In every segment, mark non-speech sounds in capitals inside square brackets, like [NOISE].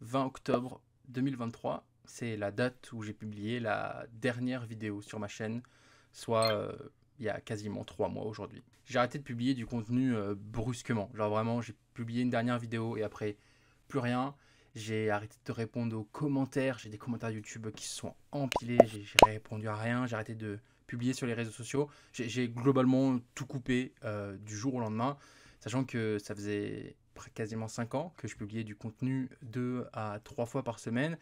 20 octobre 2023. C'est la date où j'ai publié la dernière vidéo sur ma chaîne, soit euh, il y a quasiment trois mois aujourd'hui. J'ai arrêté de publier du contenu euh, brusquement. Genre vraiment, j'ai publié une dernière vidéo et après, plus rien. J'ai arrêté de répondre aux commentaires. J'ai des commentaires YouTube qui se sont empilés. J'ai répondu à rien. J'ai arrêté de publier sur les réseaux sociaux. J'ai globalement tout coupé euh, du jour au lendemain, sachant que ça faisait quasiment cinq ans que je publiais du contenu deux à trois fois par semaine.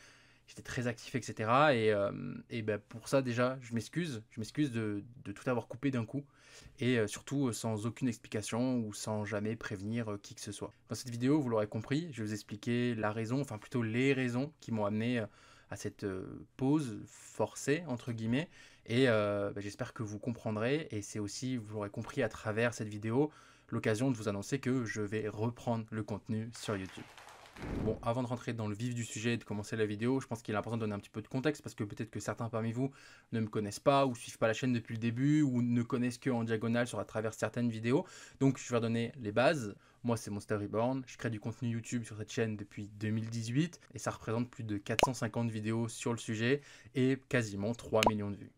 J'étais très actif, etc. Et, euh, et ben pour ça, déjà, je m'excuse. Je m'excuse de, tout avoir coupé d'un coup. Et euh, surtout euh, sans aucune explication ou sans jamais prévenir qui que ce soit. Dans cette vidéo, vous l'aurez compris, je vais vous expliquer la raison, enfin plutôt les raisons qui m'ont amené à cette pause forcée, entre guillemets. Et ben, j'espère que vous comprendrez. Et c'est aussi, vous l'aurez compris à travers cette vidéo, l'occasion de vous annoncer que je vais reprendre le contenu sur YouTube. Bon, avant de rentrer dans le vif du sujet et de commencer la vidéo, je pense qu'il est important de donner un petit peu de contexte parce que peut-être que certains parmi vous ne me connaissent pas ou suivent pas la chaîne depuis le début ou ne connaissent que en diagonale sur à travers certaines vidéos. Donc, je vais redonner les bases. Moi, c'est Monster Reborn. Je crée du contenu YouTube sur cette chaîne depuis 2018 et ça représente plus de 450 vidéos sur le sujet et quasiment 3 millions de vues.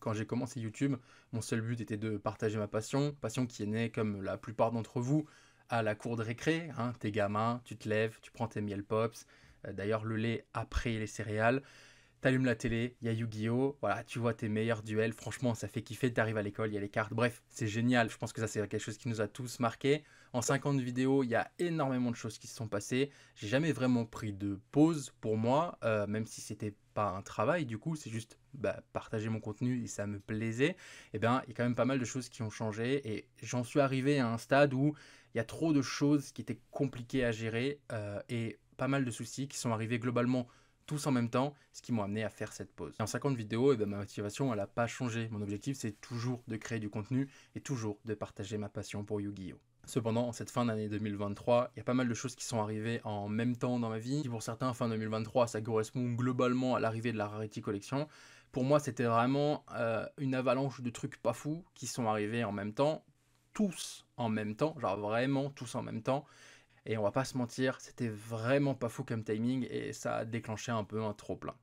Quand j'ai commencé YouTube, mon seul but était de partager ma passion, passion qui est née, comme la plupart d'entre vous, à la cour de récré. Hein. t'es gamin, tu te lèves, tu prends tes miel pops, euh, d'ailleurs le lait après les céréales, t'allumes la télé, il y a Yu-Gi-Oh! Voilà, tu vois tes meilleurs duels, franchement ça fait kiffer, t'arrives à l'école, il y a les cartes, bref, c'est génial, je pense que ça c'est quelque chose qui nous a tous marqué. En 50 vidéos, il y a énormément de choses qui se sont passées, j'ai jamais vraiment pris de pause pour moi, euh, même si c'était pas un travail du coup, c'est juste bah, partager mon contenu et ça me plaisait, eh bien, il y a quand même pas mal de choses qui ont changé et j'en suis arrivé à un stade où il y a trop de choses qui étaient compliquées à gérer euh, et pas mal de soucis qui sont arrivés globalement tous en même temps, ce qui m'a amené à faire cette pause. Et en 50 vidéos, eh ben, ma motivation, elle n'a pas changé. Mon objectif, c'est toujours de créer du contenu et toujours de partager ma passion pour Yu-Gi-Oh! Cependant, en cette fin d'année 2023, il y a pas mal de choses qui sont arrivées en même temps dans ma vie. pour certains, fin 2023, ça correspond globalement à l'arrivée de la Rarity Collection, pour moi, c'était vraiment euh, une avalanche de trucs pas fous qui sont arrivés en même temps, tous en même temps, genre vraiment tous en même temps. Et on va pas se mentir, c'était vraiment pas fou comme timing et ça a déclenché un peu un trop plein.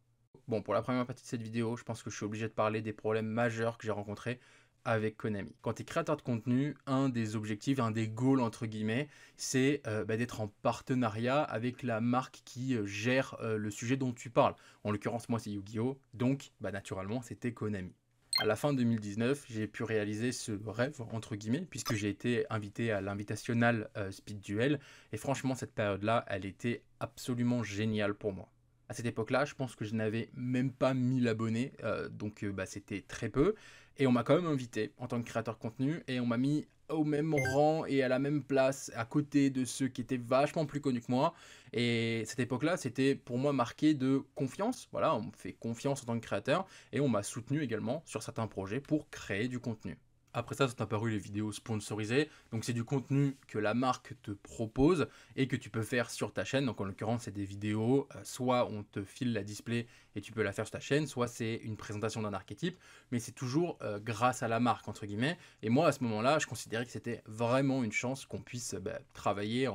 Bon, pour la première partie de cette vidéo, je pense que je suis obligé de parler des problèmes majeurs que j'ai rencontrés avec Konami. Quand tu es créateur de contenu, un des objectifs, un des goals entre guillemets, c'est euh, bah, d'être en partenariat avec la marque qui euh, gère euh, le sujet dont tu parles. En l'occurrence, moi c'est Yu-Gi-Oh, donc bah, naturellement c'était Konami. À la fin 2019, j'ai pu réaliser ce rêve, entre guillemets, puisque j'ai été invité à l'invitational Speed Duel, et franchement cette période-là, elle était absolument géniale pour moi. À cette époque-là, je pense que je n'avais même pas 1000 abonnés, donc bah, c'était très peu, et on m'a quand même invité en tant que créateur de contenu et on m'a mis au même rang et à la même place à côté de ceux qui étaient vachement plus connus que moi. Et cette époque-là, c'était pour moi marqué de confiance. Voilà, on me fait confiance en tant que créateur et on m'a soutenu également sur certains projets pour créer du contenu. Après ça, sont apparues les vidéos sponsorisées. Donc c'est du contenu que la marque te propose et que tu peux faire sur ta chaîne. Donc en l'occurrence, c'est des vidéos. Euh, soit on te file la display et tu peux la faire sur ta chaîne, soit c'est une présentation d'un archétype. Mais c'est toujours euh, grâce à la marque, entre guillemets. Et moi, à ce moment-là, je considérais que c'était vraiment une chance qu'on puisse bah, travailler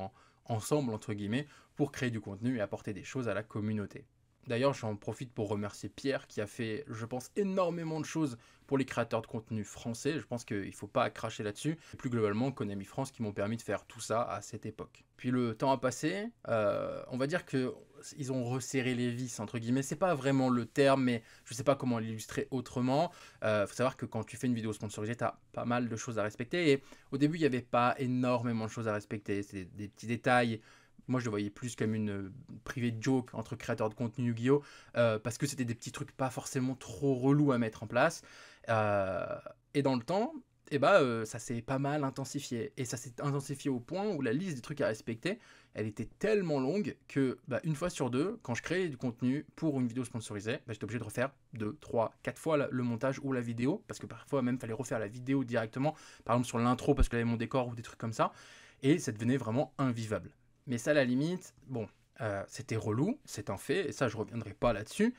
ensemble, entre guillemets, pour créer du contenu et apporter des choses à la communauté. D'ailleurs, j'en profite pour remercier Pierre qui a fait, je pense, énormément de choses pour les créateurs de contenu français. Je pense qu'il ne faut pas cracher là-dessus. Plus globalement, Konami France qui m'ont permis de faire tout ça à cette époque. Puis le temps a passé. Euh, on va dire qu'ils ont resserré les vis entre guillemets. C'est pas vraiment le terme, mais je ne sais pas comment l'illustrer autrement. Il euh, faut savoir que quand tu fais une vidéo sponsorisée, tu as pas mal de choses à respecter. Et au début, il n'y avait pas énormément de choses à respecter. C'est des petits détails moi je le voyais plus comme une euh, privée de joke entre créateurs de contenu yu gi euh, parce que c'était des petits trucs pas forcément trop relous à mettre en place. Euh, et dans le temps, et eh ben, ça s'est pas mal intensifié. Et ça s'est intensifié au point où la liste des trucs à respecter, elle était tellement longue que bah, une fois sur deux, quand je créais du contenu pour une vidéo sponsorisée, bah, j'étais obligé de refaire deux, trois, quatre fois le montage ou la vidéo, parce que parfois même il fallait refaire la vidéo directement, par exemple sur l'intro parce que j'avais mon décor ou des trucs comme ça, et ça devenait vraiment invivable. Mais ça, à la limite, bon, euh, c'était relou, c'est un fait, et ça, je reviendrai pas là-dessus.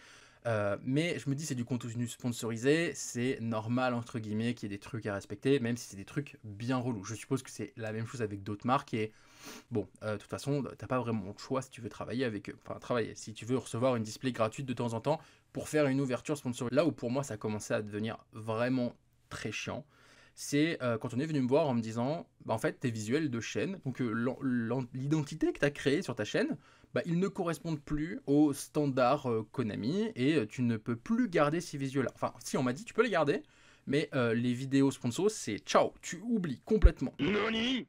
Euh, mais je me dis, c'est du contenu sponsorisé, c'est normal, entre guillemets, qu'il y ait des trucs à respecter, même si c'est des trucs bien relous. Je suppose que c'est la même chose avec d'autres marques, et bon, euh, de toute façon, t'as pas vraiment le choix si tu veux travailler avec eux. Enfin, travailler, si tu veux recevoir une display gratuite de temps en temps pour faire une ouverture sponsorisée. Là où pour moi, ça commençait à devenir vraiment très chiant c'est euh, quand on est venu me voir en me disant, bah, en fait, tes visuels de chaîne, donc euh, l'identité que tu as créée sur ta chaîne, bah, ils ne correspondent plus aux standards euh, Konami et tu ne peux plus garder ces visuels-là. Enfin, si on m'a dit, tu peux les garder, mais les vidéos sponsors, c'est ciao, tu oublies complètement.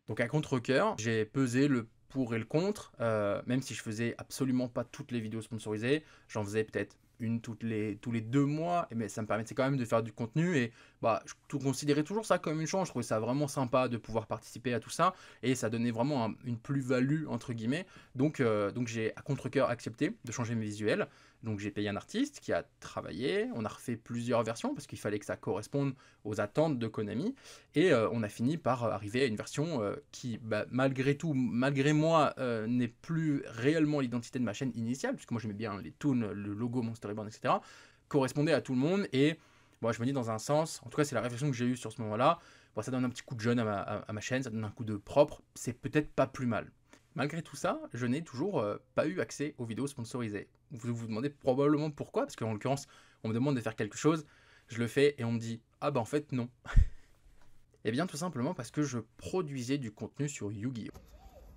Donc à contre cœur j'ai pesé le pour et le contre, même si je faisais absolument pas toutes les vidéos sponsorisées, j'en faisais peut-être une toutes les, tous les deux mois, et mais ben, ça me permettait quand même de faire du contenu et bah, je considérais toujours ça comme une chance. Je trouvais ça vraiment sympa de pouvoir participer à tout ça et ça donnait vraiment une plus-value entre guillemets. Donc, euh, donc j'ai à contre-coeur accepté de changer mes visuels. Donc j'ai payé un artiste qui a travaillé, on a refait plusieurs versions parce qu'il fallait que ça corresponde aux attentes de Konami, et euh, on a fini par euh, arriver à une version euh, qui, bah, malgré tout, malgré moi, n'est plus réellement l'identité de ma chaîne initiale, puisque moi j'aimais bien les toons, le logo, mon storyboard, etc., correspondait à tout le monde, et moi je me dis dans un sens, en tout cas c'est la réflexion que j'ai eue sur ce moment-là, ça donne un petit coup de jeune à ma chaîne, ça donne un coup de propre, c'est peut-être pas plus mal. Malgré tout ça, je n'ai toujours euh, pas eu accès aux vidéos sponsorisées. Vous vous demandez probablement pourquoi, parce qu'en l'occurrence, on me demande de faire quelque chose, je le fais et on me dit Ah bah en fait non. [LAUGHS] Eh bien tout simplement parce que je produisais du contenu sur Yu-Gi-Oh!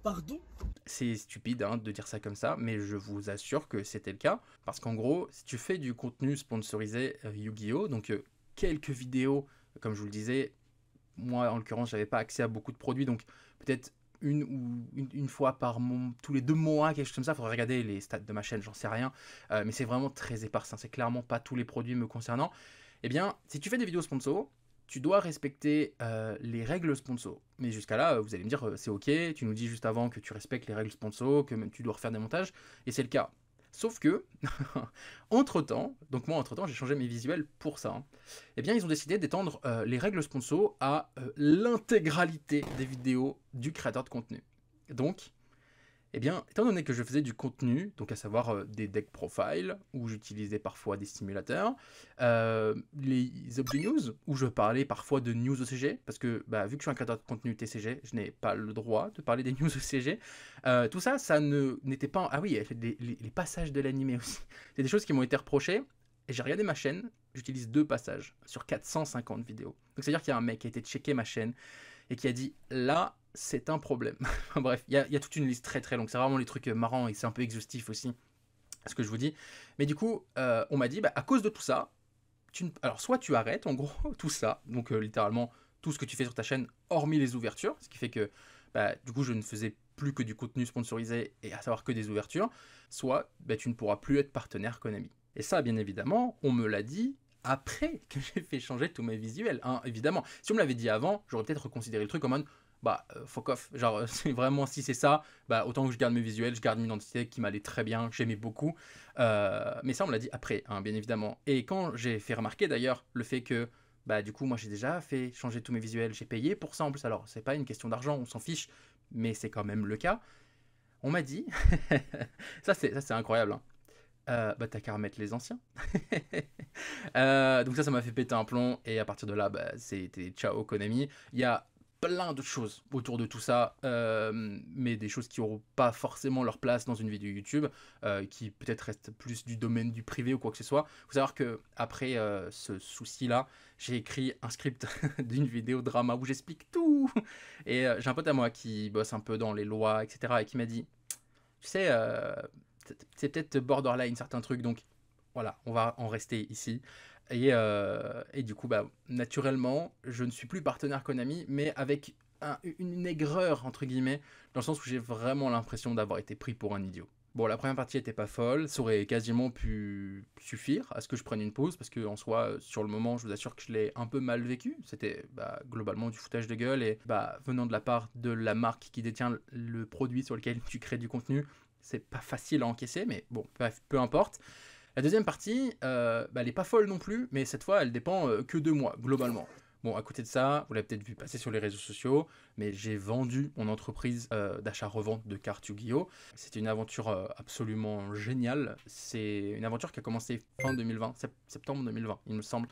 Pardon C'est stupide hein, de dire ça comme ça, mais je vous assure que c'était le cas. Parce qu'en gros, si tu fais du contenu sponsorisé euh, Yu-Gi-Oh! Donc euh, quelques vidéos, comme je vous le disais, moi en l'occurrence j'avais pas accès à beaucoup de produits, donc peut-être une ou une, fois par mois, tous les deux mois, quelque chose comme ça. Il faudrait regarder les stats de ma chaîne, j'en sais rien. Euh, mais c'est vraiment très épars, c'est clairement pas tous les produits me concernant. Eh bien, si tu fais des vidéos sponsor, tu dois respecter euh, les règles sponsor. Mais jusqu'à là, euh, vous allez me dire, c'est ok, tu nous dis juste avant que tu respectes les règles sponsor, que même tu dois refaire des montages, et c'est le cas. Sauf que, [LAUGHS] entre-temps, donc moi entre-temps j'ai changé mes visuels pour ça, hein. eh bien ils ont décidé d'étendre euh, les règles sponsor à euh, l'intégralité des vidéos du créateur de contenu. Donc, eh bien, étant donné que je faisais du contenu, donc à savoir euh, des deck profiles, où j'utilisais parfois des simulateurs, euh, les objets news, où je parlais parfois de news OCG, parce que bah, vu que je suis un créateur de contenu TCG, je n'ai pas le droit de parler des [LAUGHS] news OCG. Euh, tout ça, ça n'était pas... Ah oui, les, les, les passages de l'animé aussi. [LAUGHS] C'est des choses qui m'ont été reprochées, et j'ai regardé ma chaîne, j'utilise deux passages sur 450 vidéos. Donc c'est-à-dire qu'il y a un mec qui a été checker ma chaîne, et qui a dit, là, c'est un problème. [LAUGHS] Bref, il y, a toute une liste très très longue. C'est vraiment les trucs euh, marrants et c'est un peu exhaustif aussi, ce que je vous dis. Mais du coup, euh, on m'a dit, bah, à cause de tout ça, tu alors soit tu arrêtes en gros [LAUGHS] tout ça, donc euh, littéralement tout ce que tu fais sur ta chaîne, hormis les ouvertures, ce qui fait que bah, du coup je ne faisais plus que du contenu sponsorisé et à savoir que des ouvertures, soit bah, tu ne pourras plus être partenaire Konami. Et ça, bien évidemment, on me l'a dit après que [LAUGHS] j'ai fait changer tous mes visuels, hein, évidemment. Si on me l'avait dit avant, j'aurais peut-être considéré le truc comme un bah euh, fuck Genre, euh, [LAUGHS] vraiment si c'est ça, bah autant que je garde mes visuels, je garde une identité qui m'allait très bien, j'aimais beaucoup. Euh, mais ça, on me l'a dit après, hein, bien évidemment. Et quand j'ai fait remarquer d'ailleurs le fait que bah du coup moi j'ai déjà fait changer tous mes visuels, j'ai payé pour ça en plus. Alors c'est pas une question d'argent, on s'en fiche, mais c'est quand même le cas. On m'a dit, [LAUGHS] ça c'est ça c'est incroyable. Hein. bah t'as qu'à remettre les anciens. [LAUGHS] donc ça ça m'a fait péter un plomb et à partir de là bah c'était ciao Konami. Il y a plein de choses autour de tout ça, euh, mais des choses qui n'auront pas forcément leur place dans une vidéo YouTube, euh, qui peut-être reste plus du domaine du privé ou quoi que ce soit. Il faut savoir que après euh, ce souci-là, j'ai écrit un script [LAUGHS] d'une vidéo drama où j'explique tout. Et j'ai un pote à moi qui bosse un peu dans les lois, etc., et qui m'a dit, tu sais, c'est peut-être borderline certains trucs, donc voilà, on va en rester ici. Euh, et, du coup, bah, naturellement, je ne suis plus partenaire Konami, mais avec une aigreur, entre guillemets, dans le sens où j'ai vraiment l'impression d'avoir été pris pour un idiot. Bon, la première partie n'était pas folle, ça aurait quasiment pu suffire à ce que je prenne une pause, parce qu'en soi, sur le moment, je vous assure que je l'ai un peu mal vécu. C'était bah, globalement du foutage de gueule, et bah, venant de la part de la marque qui détient le produit sur lequel tu crées du contenu, c'est pas facile à encaisser, mais bon, peu importe. La deuxième partie, euh, bah, elle n'est pas folle non plus, mais cette fois, elle dépend euh, que de moi, globalement. Bon, à côté de ça, vous l'avez peut-être vu passer sur les réseaux sociaux, mais j'ai vendu mon entreprise euh, d'achat-revente de cartes Yu-Gi-Oh! C'était une aventure absolument géniale. C'est une aventure qui a commencé fin 2020, septembre 2020, il me semble.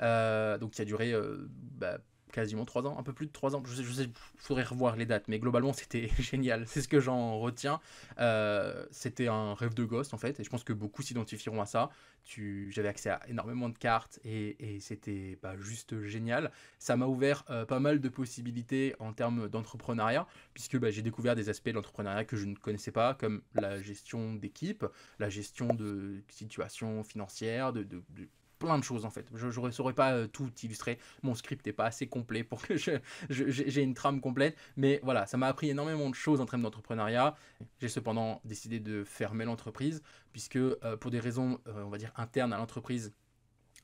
donc, qui a duré bah, quasiment trois ans, un peu plus de trois ans. Je sais, je faudrait revoir les dates, mais globalement c'était [LAUGHS] génial. C'est ce que j'en retiens. Euh, c'était un rêve de gosse en fait, et je pense que beaucoup s'identifieront à ça. Tu, j'avais accès à énormément de cartes et, c'était juste génial. Ça m'a ouvert euh, pas mal de possibilités en termes d'entrepreneuriat, puisque bah, j'ai découvert des aspects de l'entrepreneuriat que je ne connaissais pas, comme la gestion d'équipe, la gestion de situations financières, de plein de choses en fait. Je ne saurais pas euh, tout illustrer. Mon script n'est pas assez complet pour que j'ai une trame complète. Mais voilà, ça m'a appris énormément de choses en termes d'entrepreneuriat. J'ai cependant décidé de fermer l'entreprise puisque euh, pour des raisons, euh, on va dire, internes à l'entreprise,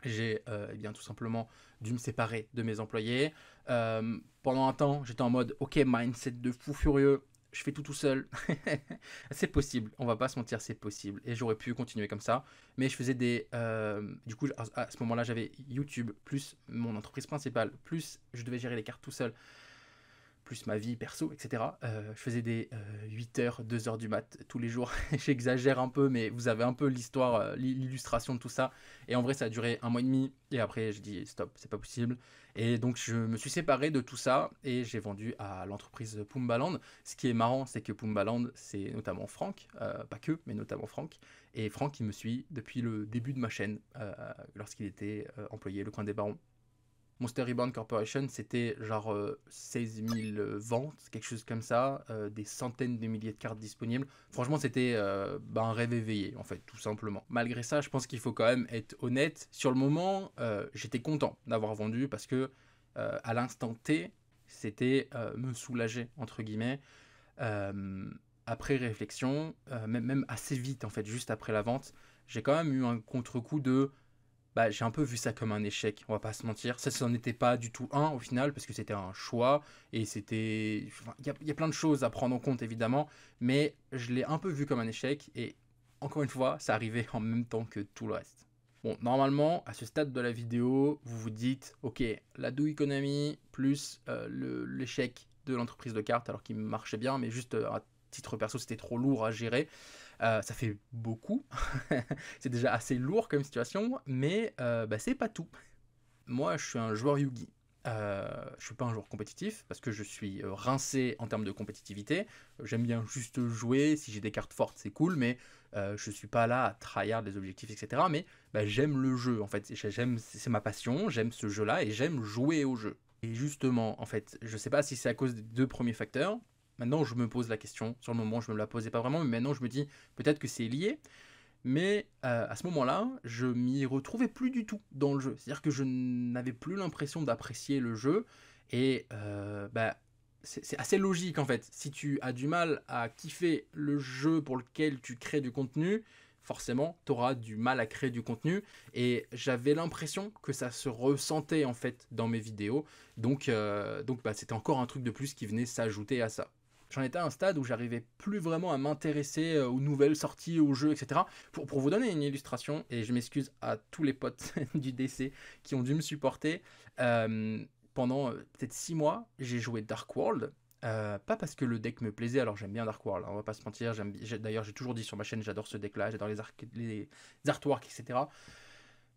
j'ai eh bien tout simplement dû me séparer de mes employés. pendant un temps, j'étais en mode, ok, mindset de fou furieux, je fais tout tout seul. [LAUGHS] c'est possible, on va pas se mentir, c'est possible. Et j'aurais pu continuer comme ça, mais je faisais des. Euh, du coup, à ce moment-là, j'avais YouTube plus mon entreprise principale, plus je devais gérer les cartes tout seul plus ma vie perso, etc. Euh, je faisais des 8h, euh, 2h du mat tous les jours. [LAUGHS] J'exagère un peu, mais vous avez un peu l'histoire, euh, l'illustration de tout ça. Et en vrai, ça a duré un mois et demi. Et après, je dis stop, c'est pas possible. Et donc, je me suis séparé de tout ça et j'ai vendu à l'entreprise Pumbaland. Ce qui est marrant, c'est que Pumbaland, c'est notamment Franck, pas que, mais notamment Franck. Et Franck, il me suit depuis le début de ma chaîne, lorsqu'il était employé Le Coin des Barons. Monster Reborn Corporation, c'était genre 16 euh, 000 ventes, quelque chose comme ça, euh, des centaines de milliers de cartes disponibles. Franchement, c'était euh, ben, un rêve éveillé, en fait, tout simplement. Malgré ça, je pense qu'il faut quand même être honnête. Sur le moment, j'étais content d'avoir vendu parce que, à l'instant T, c'était me soulager, entre guillemets. après réflexion, même assez vite, en fait, juste après la vente, j'ai quand même eu un contre-coup de bah, j'ai un peu vu ça comme un échec, on va pas se mentir. Ça, c'en n'était était pas du tout un au final, parce que c'était un choix, et c'était... Il enfin, y, y, a plein de choses à prendre en compte, évidemment, mais je l'ai un peu vu comme un échec, et encore une fois, ça arrivait en même temps que tout le reste. Bon, normalement, à ce stade de la vidéo, vous vous dites, ok, la douille économie plus euh, l'échec de l'entreprise de cartes, alors qu'il marchait bien, mais juste euh, à titre perso, c'était trop lourd à gérer. Euh, ça fait beaucoup, [LAUGHS] c'est déjà assez lourd comme situation, mais euh, bah, c'est pas tout. Moi, je suis un joueur Yugi. Euh, je suis pas un joueur compétitif parce que je suis euh, rincé en termes de compétitivité. J'aime bien juste jouer. Si j'ai des cartes fortes, c'est cool, mais je suis pas là à tryhard des objectifs, etc. Mais bah, j'aime le jeu en fait. J'aime, c'est ma passion. J'aime ce jeu-là et j'aime jouer au jeu. Et justement, en fait, je sais pas si c'est à cause des deux premiers facteurs, Maintenant, je me pose la question. Sur le moment, je ne me la posais pas vraiment, mais maintenant, je me dis peut-être que c'est lié. Mais euh, à ce moment-là, je m'y retrouvais plus du tout dans le jeu. C'est-à-dire que je n'avais plus l'impression d'apprécier le jeu. Et euh, bah, c'est assez logique en fait. Si tu as du mal à kiffer le jeu pour lequel tu crées du contenu, forcément, tu auras du mal à créer du contenu. Et j'avais l'impression que ça se ressentait en fait dans mes vidéos. Donc, euh, donc bah, c'était encore un truc de plus qui venait s'ajouter à ça j'en étais à un stade où j'arrivais plus vraiment à m'intéresser euh, aux nouvelles sorties, aux jeux, etc. Pour, vous donner une illustration, et je m'excuse à tous les potes [LAUGHS] du DC qui ont dû me supporter, euh, pendant euh, peut-être 6 mois, j'ai joué Dark World, pas parce que le deck me plaisait, alors j'aime bien Dark World, on hein, on va pas se mentir. D'ailleurs, j'ai toujours dit sur ma chaîne, j'adore ce deck-là, j'adore les, les, artworks, etc.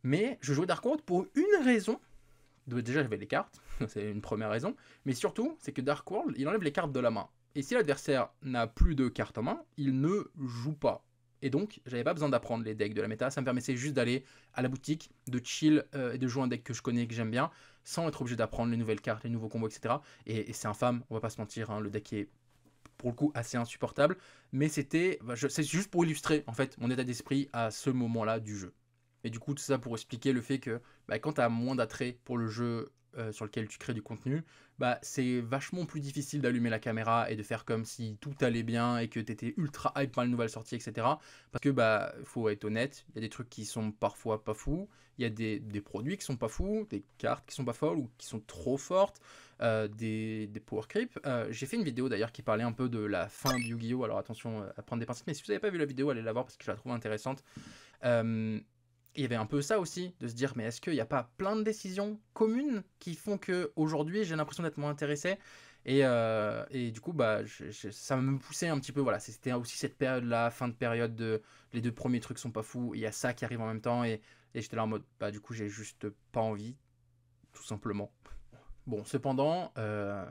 Mais je jouais Dark World pour une raison. Déjà, j'avais les cartes, [LAUGHS] c'est une première raison. Mais surtout, c'est que Dark World, il enlève les cartes de la main. Et si l'adversaire n'a plus de cartes en main, il ne joue pas. Et donc, j'avais pas besoin d'apprendre les decks de la méta, ça me permettait juste d'aller à la boutique, de chill euh, et de jouer un deck que je connais et que j'aime bien, sans être obligé d'apprendre les nouvelles cartes, les nouveaux combos, etc. Et, c'est infâme, on va pas se mentir, hein, le deck est pour le coup assez insupportable, mais c'était, bah, c'est juste pour illustrer en fait mon état d'esprit à ce moment-là du jeu. Et du coup, tout ça pour expliquer le fait que bah, quand tu as moins d'attrait pour le jeu euh, sur lequel tu crées du contenu, bah, c'est vachement plus difficile d'allumer la caméra et de faire comme si tout allait bien et que étais ultra hype par une nouvelle sortie, etc. Parce que, bah, faut être honnête, il y a des trucs qui sont parfois pas fous, il y a des, produits qui sont pas fous, des cartes qui sont pas folles ou qui sont trop fortes, euh, des, des, power creep. Euh, j'ai fait une vidéo d'ailleurs qui parlait un peu de la fin de Yu-Gi-Oh! Alors attention euh, à prendre des pincettes, mais si vous n'avez pas vu la vidéo, allez la voir parce que je la trouve intéressante il y avait un peu ça aussi, de se dire mais est-ce qu'il n'y a pas plein de décisions communes qui font que aujourd'hui j'ai l'impression d'être moins intéressé et, euh, et, du coup bah ça me poussait un petit peu voilà c'était aussi cette période là fin de période de les deux premiers trucs sont pas fous il y a ça qui arrive en même temps et, j'étais là en mode bah du coup j'ai juste pas envie tout simplement bon cependant euh,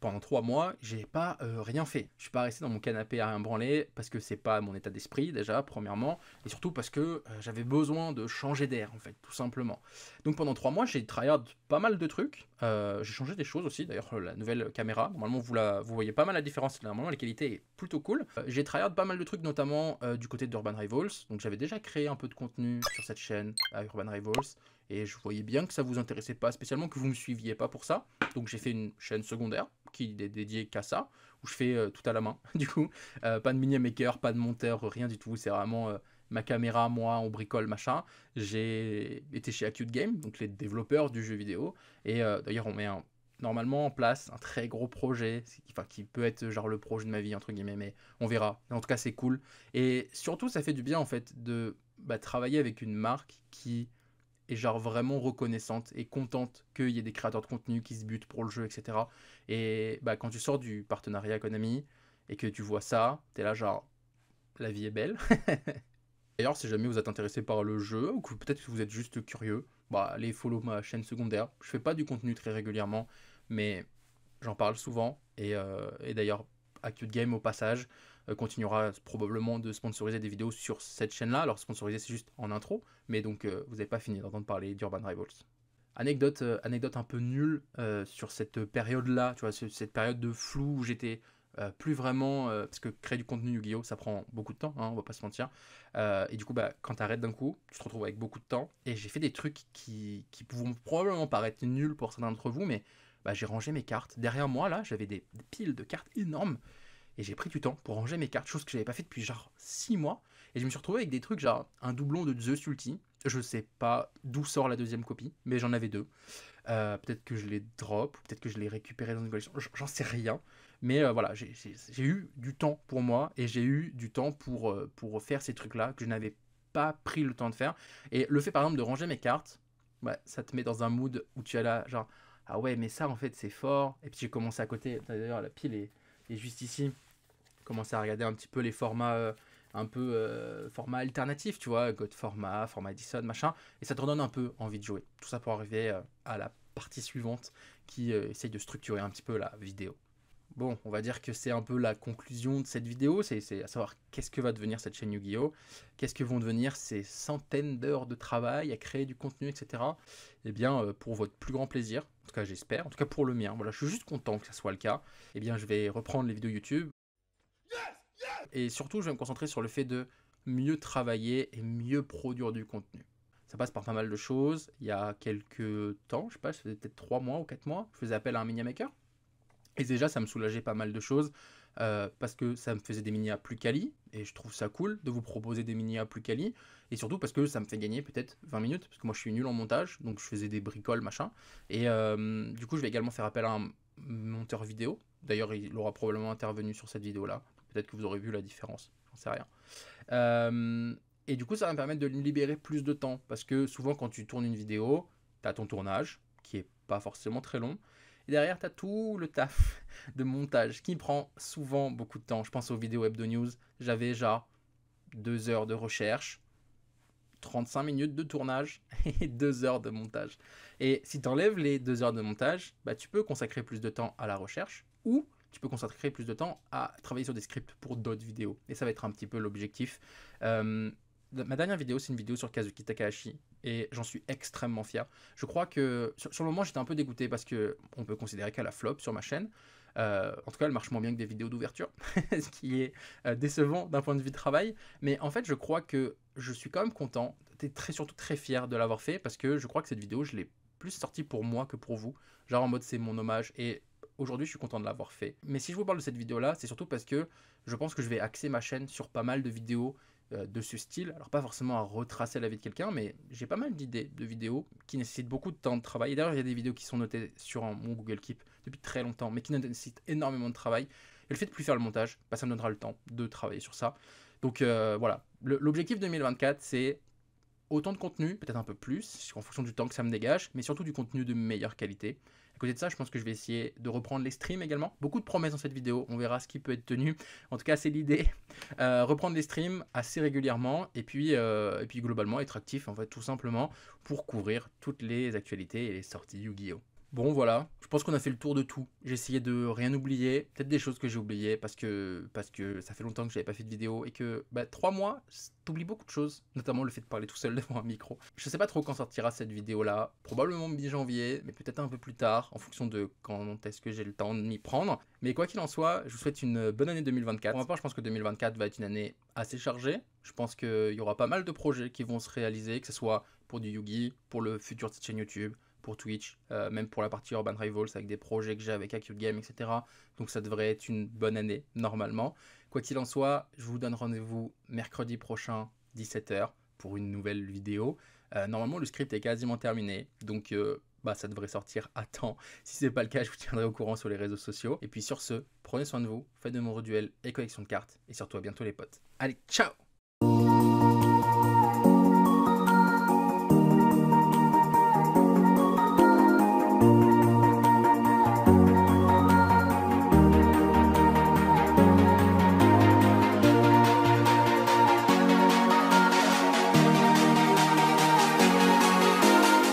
pendant trois mois, j'ai pas euh, rien fait. Je suis pas resté dans mon canapé à rien branler parce que c'est pas mon état d'esprit déjà premièrement et surtout parce que euh, j'avais besoin de changer d'air en fait tout simplement. Donc pendant trois mois j'ai tryhard pas mal de trucs. Euh, j'ai changé des choses aussi d'ailleurs la nouvelle caméra normalement vous la vous voyez pas mal la différence normalement la qualité est plutôt cool. j'ai tryhard pas mal de trucs notamment du côté d'Urban Rivals donc j'avais déjà créé un peu de contenu sur cette chaîne Urban Rivals et je voyais bien que ça vous intéressait pas spécialement que vous me suiviez pas pour ça donc j'ai fait une chaîne secondaire qui est dédié qu'à ça, où je fais euh, tout à la main, [LAUGHS] du coup. Euh, pas de mini maker, pas de monteur, rien du tout. C'est vraiment euh, ma caméra, moi, on bricole, machin. J'ai été chez Acute Game, donc les développeurs du jeu vidéo. Et d'ailleurs, on met normalement en place un très gros projet, qui peut être genre le projet de ma vie, entre guillemets, mais on verra. En tout cas, c'est cool. Et surtout, ça fait du bien, en fait, de bah, travailler avec une marque qui et genre vraiment reconnaissante et contente qu'il y ait des créateurs de contenu qui se butent pour le jeu, etc. Et bah, quand tu sors du partenariat Konami et que tu vois ça, t'es là genre, la vie est belle. [LAUGHS] D'ailleurs, si jamais vous êtes intéressé par le jeu, ou peut-être que vous êtes juste curieux, bah, allez follow ma chaîne secondaire. Je fais pas du contenu très régulièrement, mais j'en parle souvent. Et, d'ailleurs et d'ailleurs, Acute Game au passage, euh, continuera probablement de sponsoriser des vidéos sur cette chaîne-là. Alors sponsoriser c'est juste en intro, mais donc euh, vous n'avez pas fini d'entendre parler d'Urban Rivals. Anecdote, euh, anecdote un peu nulle sur cette période-là, tu vois, cette période de flou où j'étais plus vraiment parce que créer du contenu Yu-Gi-Oh ça prend beaucoup de temps hein, on va pas se mentir et du coup bah quand arrêtes d'un coup tu te retrouves avec beaucoup de temps et j'ai fait des trucs qui qui vont probablement paraître nuls pour certains d'entre vous mais bah, j'ai rangé mes cartes derrière moi là j'avais des, piles de cartes énormes et j'ai pris du temps pour ranger mes cartes, chose que j'avais pas fait depuis genre 6 mois. Et je me suis retrouvé avec des trucs genre un doublon de The Sulti. Je sais pas d'où sort la deuxième copie, mais j'en avais deux. Euh, peut-être que je les drop, peut-être que je les récupérais dans une collection, j'en sais rien. Mais euh, voilà, j'ai eu du temps pour moi et j'ai eu du temps pour, euh, pour faire ces trucs-là que je n'avais pas pris le temps de faire. Et le fait par exemple de ranger mes cartes, bah, ça te met dans un mood où tu as là, genre, ah ouais, mais ça en fait c'est fort. Et puis j'ai commencé à côté, d'ailleurs la pile est, est juste ici commencer à regarder un petit peu les formats euh, un peu euh, format alternatif, tu vois, God format, format Edison, machin, et ça te redonne un peu envie de jouer. Tout ça pour arriver euh, à la partie suivante qui essaye de structurer un petit peu la vidéo. Bon, on va dire que c'est un peu la conclusion de cette vidéo, c'est à savoir qu'est-ce que va devenir cette chaîne Yu-Gi-Oh, qu'est-ce que vont devenir ces centaines d'heures de travail à créer du contenu, etc. et eh bien, pour votre plus grand plaisir, en tout cas j'espère, en tout cas pour le mien, voilà, je suis juste content que ça soit le cas, et eh bien je vais reprendre les vidéos YouTube, et surtout, je vais me concentrer sur le fait de mieux travailler et mieux produire du contenu. Ça passe par pas mal de choses. Il y a quelques temps, je sais pas, ça faisait peut-être 3 mois ou 4 mois, je faisais appel à un mini maker. Et déjà, ça me soulageait pas mal de choses euh, parce que ça me faisait des mini-A plus quali et je trouve ça cool de vous proposer des mini-A plus quali et surtout parce que ça me fait gagner peut-être 20 minutes parce que moi je suis nul en montage donc je faisais des bricoles machin. Et euh, du coup, je vais également faire appel à un monteur vidéo. D'ailleurs, il aura probablement intervenu sur cette vidéo là. Peut-être que vous aurez vu la différence, j'en sais rien. Euh, et du coup, ça va me permettre de libérer plus de temps parce que souvent, quand tu tournes une vidéo, tu as ton tournage qui est pas forcément très long. Et derrière, tu as tout le taf [LAUGHS] de montage qui prend souvent beaucoup de temps. Je pense aux vidéos Web Hebdo News, j'avais déjà deux heures de recherche, 35 minutes de tournage [LAUGHS] et 2 heures de montage. Et si tu enlèves les deux heures de montage, bah, tu peux consacrer plus de temps à la recherche ou tu peux consacrer plus de temps à travailler sur des scripts pour d'autres vidéos. Et ça va être un petit peu l'objectif. Euh, ma dernière vidéo, c'est une vidéo sur Kazuki Takahashi. Et j'en suis extrêmement fier. Je crois que sur, le moment, j'étais un peu dégoûté parce que on peut considérer qu'elle a flop sur ma chaîne. Euh, en tout cas, elle marche moins bien que des vidéos d'ouverture, [LAUGHS] ce qui est euh, décevant d'un point de vue de travail. Mais en fait, je crois que je suis quand même content, T'es très, surtout très fier de l'avoir fait parce que je crois que cette vidéo, je l'ai plus sortie pour moi que pour vous. Genre en mode, c'est mon hommage. Et Aujourd'hui, je suis content de l'avoir fait. Mais si je vous parle de cette vidéo-là, c'est surtout parce que je pense que je vais axer ma chaîne sur pas mal de vidéos euh, de ce style. Alors pas forcément à retracer la vie de quelqu'un, mais j'ai pas mal d'idées de vidéos qui nécessitent beaucoup de temps de travail. D'ailleurs, il y a des vidéos qui sont notées sur mon Google Keep depuis très longtemps, mais qui nécessitent énormément de travail. Et le fait de plus faire le montage, bah, ça me donnera le temps de travailler sur ça. Donc euh, voilà, l'objectif 2024, c'est autant de contenu, peut-être un peu plus, en fonction du temps que ça me dégage, mais surtout du contenu de meilleure qualité côté de ça, je pense que je vais essayer de reprendre les streams également. Beaucoup de promesses dans cette vidéo, on verra ce qui peut être tenu. En tout cas, c'est l'idée. [LAUGHS] Euh, reprendre les streams assez régulièrement et puis, euh, et puis globalement être actif en fait tout simplement pour couvrir toutes les actualités et les sorties Yu-Gi-Oh! Bon voilà, je pense qu'on a fait le tour de tout. J'ai essayé de rien oublier, peut-être des choses que j'ai oubliées parce que parce que ça fait longtemps que j'avais pas fait de vidéo et que bah, trois mois, t'oublies beaucoup de choses, notamment le fait de parler tout seul [LAUGHS] devant un micro. Je sais pas trop quand sortira cette vidéo là, probablement mi-janvier, mais peut-être un peu plus tard, en fonction de quand est-ce que j'ai le temps de m'y prendre. Mais quoi qu'il en soit, je vous souhaite une bonne année 2024. Pour ma part, je pense que 2024 va être une année assez chargée. Je pense qu'il y aura pas mal de projets qui vont se réaliser, que ce soit pour du Yugi, pour le futur de chaîne YouTube pour Twitch, euh, même pour la partie Urban Rivals avec des projets que j'ai avec Acute Game, etc. Donc ça devrait être une bonne année, normalement. Quoi qu'il en soit, je vous donne rendez-vous mercredi prochain, 17h, pour une nouvelle vidéo. Euh, normalement, le script est quasiment terminé, donc euh, bah, ça devrait sortir à temps. [LAUGHS] Si ce n'est pas le cas, je vous tiendrai au courant sur les réseaux sociaux. Et puis sur ce, prenez soin de vous, faites de mon duels et collection de cartes, et surtout à bientôt les potes. Allez, ciao